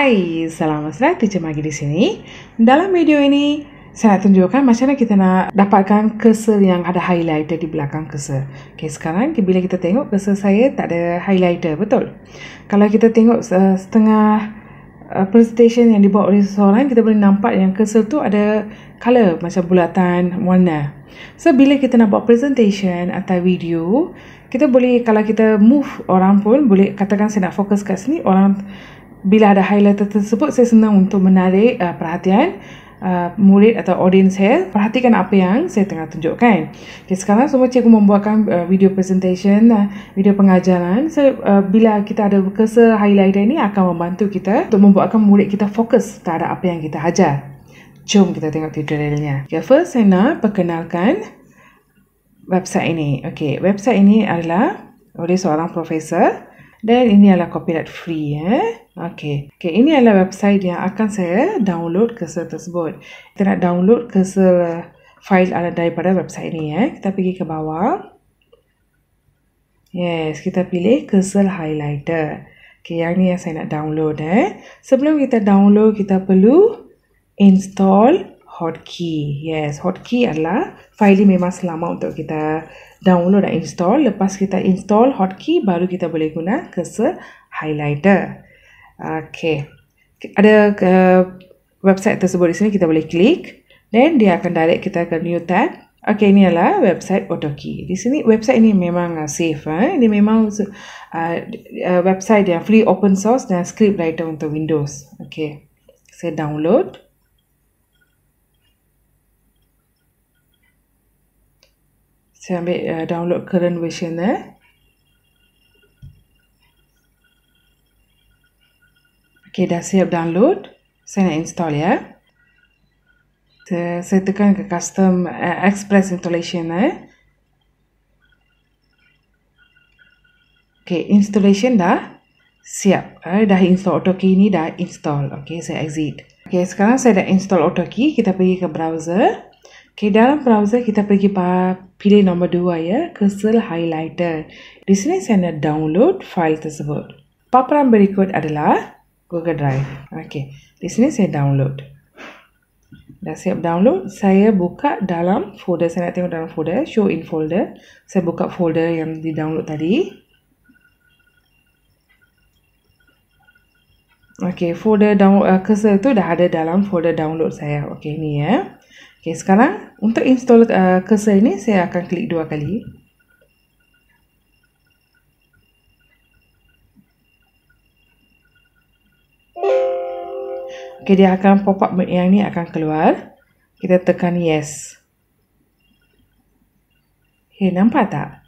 Hai, selamat datang Teacher Maggie di sini. Dalam video ini, saya nak tunjukkan macam mana kita nak dapatkan cursor yang ada highlighter di belakang cursor. Okay, sekarang bila kita tengok cursor saya tak ada highlighter, betul? Kalau kita tengok eh, setengah uh, presentation yang dibuat oleh seseorang, kita boleh nampak yang cursor tu ada color macam bulatan warna. So, bila kita nak buat presentation atau video, kita boleh, kalau kita move orang pun, boleh katakan saya nak fokus kat sini, orang bila ada highlighter tersebut saya senang untuk menarik uh, perhatian uh, murid atau audience saya perhatikan apa yang saya tengah tunjukkan. Okay, sekarang semua cikgu membuatkan uh, video presentation, uh, video pengajaran. So, uh, bila kita ada kursa highlighter ini akan membantu kita untuk membuatkan murid kita fokus terhadap apa yang kita hajar. Jom kita tengok tutorialnya. Okay, first saya nak perkenalkan website ini. Okay, website ini adalah oleh seorang profesor. Dan ini adalah copyright free eh. Okey. Okey, ini adalah website yang akan saya download ke cursor tersebut. Kita nak download cursor eh, file ada daripada website ni eh. Kita pergi ke bawah. Yes, kita pilih kesel highlighter. Okey, yang ni yang saya nak download eh. Sebelum kita download, kita perlu install hotkey. Yes, hotkey adalah fail file memang selama untuk kita download dan install. Lepas kita install hotkey, baru kita boleh guna cursor highlighter. Okay. Ada uh, website tersebut di sini, kita boleh klik. Then, dia akan direct kita ke new tab. Okay, ini adalah website AutoKey. Di sini, website ini memang uh, safe. Eh? Ini memang uh, uh, website yang free open source dan script writer untuk Windows. Okay, saya download. saya ambil uh, download current version eh. Okay, dah siap download. Saya nak install ya. Saya, saya tekan ke custom uh, express installation eh. Okay, installation dah siap. Eh. Dah install AutoKey ni dah install. Okay, saya exit. Okay, sekarang saya dah install AutoKey. Kita pergi ke browser. Okay, dalam browser kita pergi pilih nombor dua ya, Cursor Highlighter. Di sini saya nak download file tersebut. Paparan berikut adalah Google Drive. Okay, di sini saya download. Dah siap download, saya buka dalam folder, saya nak tengok dalam folder, show in folder. Saya buka folder yang di download tadi. Okay, folder download, uh, cursor tu dah ada dalam folder download saya. Okay, ni ya. Eh. Okay, sekarang untuk install uh, cursor ini saya akan klik dua kali. Okay, dia akan pop up yang ini akan keluar. Kita tekan yes. Okay, nampak tak?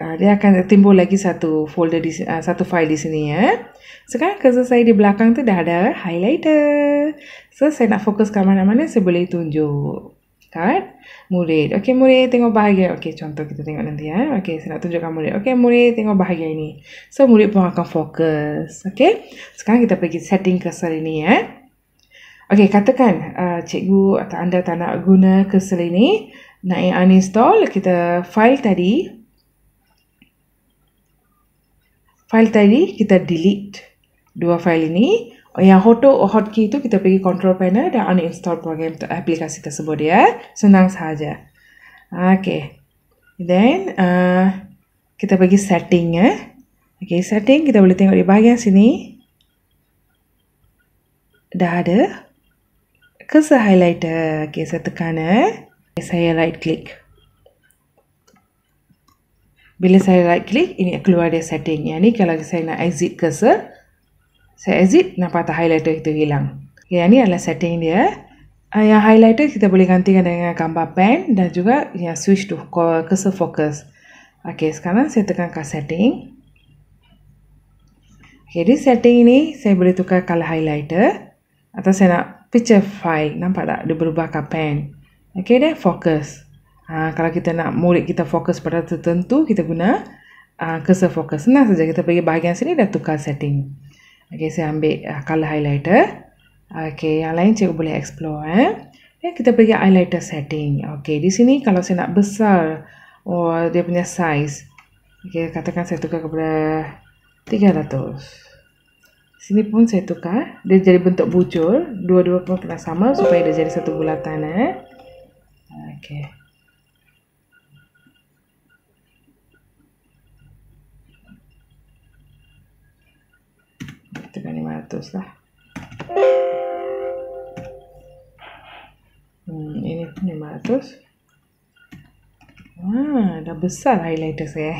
uh, dia akan timbul lagi satu folder di uh, satu file di sini ya. Sekarang cursor saya di belakang tu dah ada highlighter. So saya nak fokus ke mana-mana saya boleh tunjuk. Kan? Murid. Okey murid tengok bahagian. Okey contoh kita tengok nanti ya. Okey saya nak tunjukkan murid. Okey murid tengok bahagian ini. So murid pun akan fokus. Okey. Sekarang kita pergi setting cursor ini ya. Okey katakan uh, cikgu atau anda tak nak guna cursor ini. Nak yang uninstall kita file tadi file tadi kita delete dua file ini yang auto or hotkey itu kita pergi control panel dan uninstall program tu, aplikasi tersebut ya senang sahaja okay then uh, kita pergi setting ya okay setting kita boleh tengok di bahagian sini dah ada ke highlighter okay saya tekan ya okay, saya right click bila saya right click, ini keluar dia setting. Yang ni kalau saya nak exit cursor, saya exit, nampak tak highlighter itu hilang. Okay, yang ni adalah setting dia. Ah, yang highlighter kita boleh gantikan dengan gambar pen dan juga yang switch to cursor focus. Okay, sekarang saya tekan ke setting. Okay, di setting ini saya boleh tukar color highlighter. Atau saya nak picture file, nampak tak dia berubah ke pen. Okay, dia focus. Ha, kalau kita nak murid kita fokus pada tertentu, kita guna uh, cursor fokus. Senang saja kita pergi bahagian sini dan tukar setting. Okey, saya ambil uh, color highlighter. Okey, yang lain cikgu boleh explore. Eh. Okay, kita pergi highlighter setting. Okey, di sini kalau saya nak besar oh, dia punya size. Okey, katakan saya tukar kepada 300. Sini pun saya tukar. Dia jadi bentuk bujur Dua-dua pun kena sama supaya dia jadi satu bulatan. Eh. Okey. 200 lah. Hmm, ini pun 500. Ha, dah besar highlighter saya.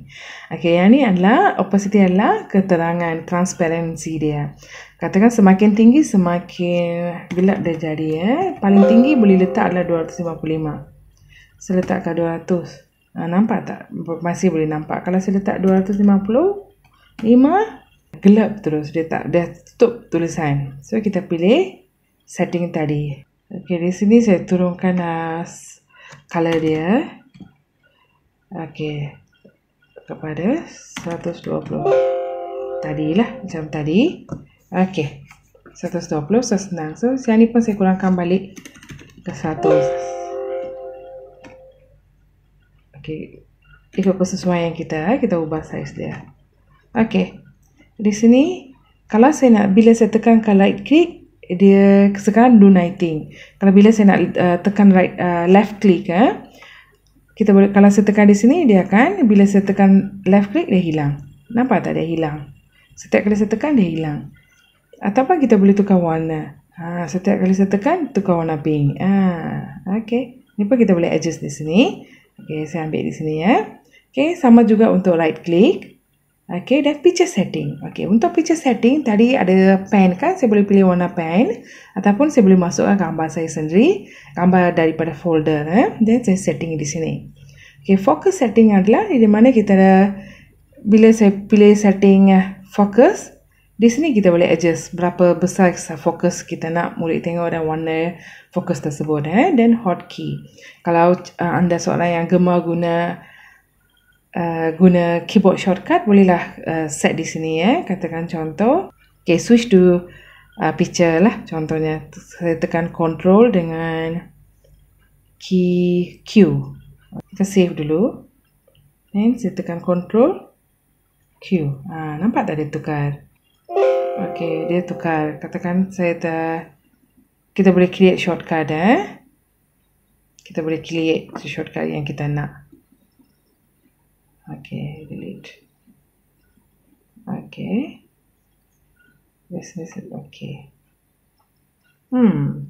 Okey, yang ni adalah opacity adalah keterangan, transparency dia. Katakan semakin tinggi, semakin gelap dia jadi. Eh. Paling tinggi boleh letak adalah 255. Saya letak ke 200. Ha, nampak tak? Masih boleh nampak. Kalau saya letak 255, gelap terus dia tak dia tutup tulisan so kita pilih setting tadi okey di sini saya turunkan uh, color dia okey kepada 120 tadi lah macam tadi okey 120 so senang so yang ni pun saya kurangkan balik ke 100 okey ikut kesesuaian kita eh. kita ubah saiz dia okey di sini kalau saya nak bila saya tekan ke right click dia sekarang do nothing kalau bila saya nak uh, tekan right uh, left click eh, kita boleh kalau saya tekan di sini dia akan bila saya tekan left click dia hilang nampak tak dia hilang setiap kali saya tekan dia hilang ataupun kita boleh tukar warna ha, setiap kali saya tekan tukar warna pink ha, ok ni pun kita boleh adjust di sini ok saya ambil di sini ya eh. ok sama juga untuk right click Okay, dan picture setting. Okay, untuk picture setting tadi ada pen kan, saya boleh pilih warna pen ataupun saya boleh masukkan gambar saya sendiri, gambar daripada folder. Eh. Then saya setting di sini. Okay, focus setting adalah di mana kita ada, bila saya pilih setting eh, focus, di sini kita boleh adjust berapa besar fokus kita nak mulai tengok dan warna fokus tersebut. Eh. Then hotkey. Kalau uh, anda seorang yang gemar guna Uh, guna keyboard shortcut bolehlah uh, set di sini eh katakan contoh okay switch to uh, picture lah contohnya saya tekan control dengan key Q kita save dulu then saya tekan control Q ha, nampak tak dia tukar Okay, dia tukar. Katakan saya dah... Kita boleh create shortcut, eh. Kita boleh create shortcut yang kita nak okay delete okay this is okay hmm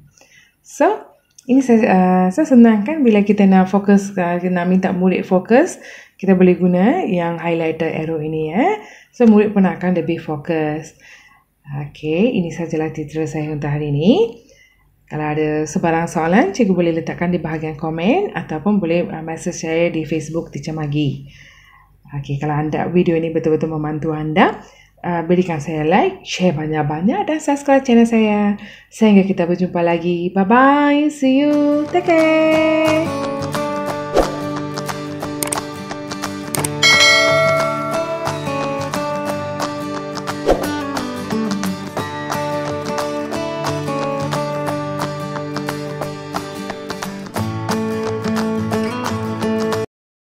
so ini saya uh, saya senang kan bila kita nak fokus uh, kita nak minta murid fokus kita boleh guna yang highlighter arrow ini ya eh? so murid pun akan lebih fokus okay ini sajalah tutorial saya untuk hari ini kalau ada sebarang soalan, cikgu boleh letakkan di bahagian komen ataupun boleh uh, message saya di Facebook Teacher Maggie. Okay, kalau anda video ini betul-betul membantu anda, uh, berikan saya like, share banyak-banyak dan subscribe channel saya. Sehingga kita berjumpa lagi. Bye-bye. See you. Take care.